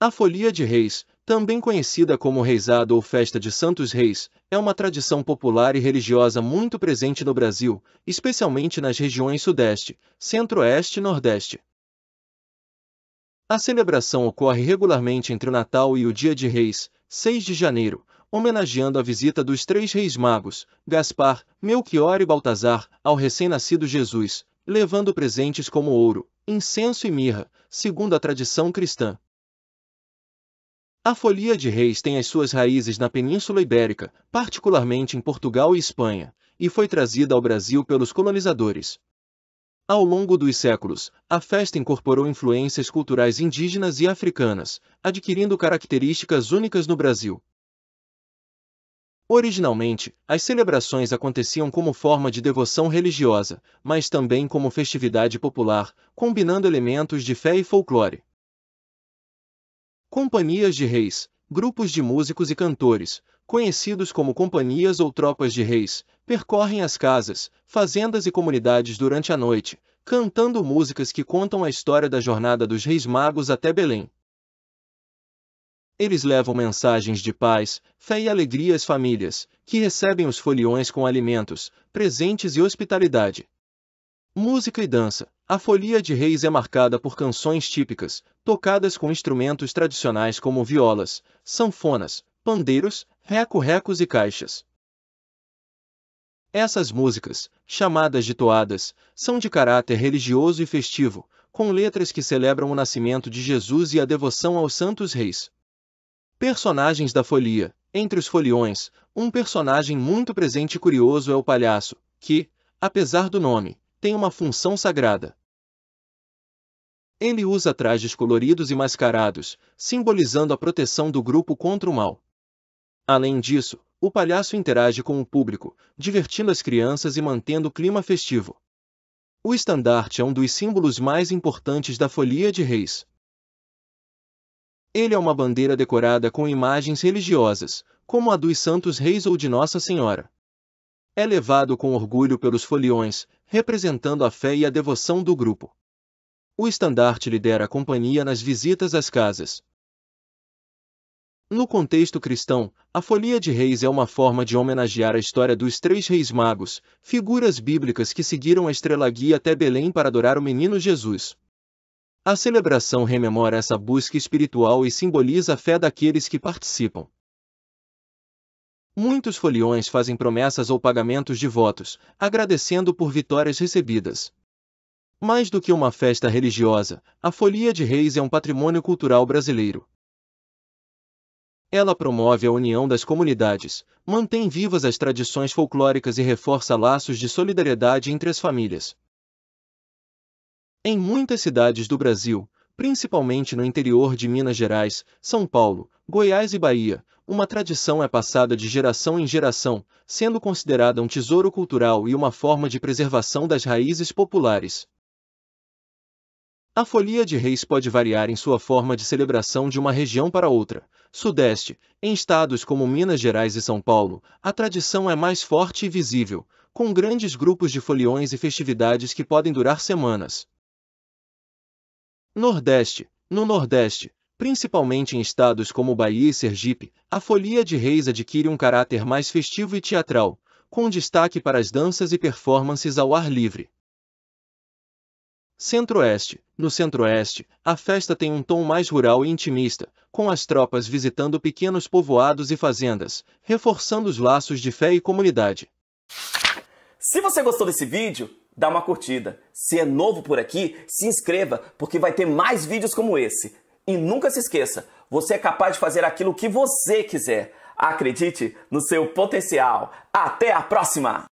A Folia de Reis, também conhecida como Reisado ou Festa de Santos Reis, é uma tradição popular e religiosa muito presente no Brasil, especialmente nas regiões Sudeste, Centro-Oeste e Nordeste. A celebração ocorre regularmente entre o Natal e o Dia de Reis, 6 de janeiro, homenageando a visita dos três reis magos, Gaspar, Melchior e Baltazar, ao recém-nascido Jesus, levando presentes como ouro, incenso e mirra, segundo a tradição cristã. A folia de reis tem as suas raízes na Península Ibérica, particularmente em Portugal e Espanha, e foi trazida ao Brasil pelos colonizadores. Ao longo dos séculos, a festa incorporou influências culturais indígenas e africanas, adquirindo características únicas no Brasil. Originalmente, as celebrações aconteciam como forma de devoção religiosa, mas também como festividade popular, combinando elementos de fé e folclore. Companhias de reis, grupos de músicos e cantores, conhecidos como companhias ou tropas de reis, percorrem as casas, fazendas e comunidades durante a noite, cantando músicas que contam a história da jornada dos reis magos até Belém. Eles levam mensagens de paz, fé e alegria às famílias, que recebem os foliões com alimentos, presentes e hospitalidade. Música e dança. A Folia de Reis é marcada por canções típicas, tocadas com instrumentos tradicionais como violas, sanfonas, pandeiros, reco-recos e caixas. Essas músicas, chamadas de toadas, são de caráter religioso e festivo, com letras que celebram o nascimento de Jesus e a devoção aos santos reis. Personagens da folia. Entre os foliões, um personagem muito presente e curioso é o palhaço, que, apesar do nome, tem uma função sagrada. Ele usa trajes coloridos e mascarados, simbolizando a proteção do grupo contra o mal. Além disso, o palhaço interage com o público, divertindo as crianças e mantendo o clima festivo. O estandarte é um dos símbolos mais importantes da Folia de Reis. Ele é uma bandeira decorada com imagens religiosas, como a dos Santos Reis ou de Nossa Senhora é levado com orgulho pelos foliões, representando a fé e a devoção do grupo. O estandarte lidera a companhia nas visitas às casas. No contexto cristão, a Folia de Reis é uma forma de homenagear a história dos três reis magos, figuras bíblicas que seguiram a estrela guia até Belém para adorar o menino Jesus. A celebração rememora essa busca espiritual e simboliza a fé daqueles que participam. Muitos foliões fazem promessas ou pagamentos de votos, agradecendo por vitórias recebidas. Mais do que uma festa religiosa, a Folia de Reis é um patrimônio cultural brasileiro. Ela promove a união das comunidades, mantém vivas as tradições folclóricas e reforça laços de solidariedade entre as famílias. Em muitas cidades do Brasil, principalmente no interior de Minas Gerais, São Paulo, Goiás e Bahia, uma tradição é passada de geração em geração, sendo considerada um tesouro cultural e uma forma de preservação das raízes populares. A folia de reis pode variar em sua forma de celebração de uma região para outra. Sudeste, em estados como Minas Gerais e São Paulo, a tradição é mais forte e visível, com grandes grupos de foliões e festividades que podem durar semanas. Nordeste, no Nordeste, Principalmente em estados como Bahia e Sergipe, a Folia de Reis adquire um caráter mais festivo e teatral, com destaque para as danças e performances ao ar livre. Centro-Oeste. No Centro-Oeste, a festa tem um tom mais rural e intimista, com as tropas visitando pequenos povoados e fazendas, reforçando os laços de fé e comunidade. Se você gostou desse vídeo, dá uma curtida. Se é novo por aqui, se inscreva, porque vai ter mais vídeos como esse. E nunca se esqueça, você é capaz de fazer aquilo que você quiser. Acredite no seu potencial. Até a próxima!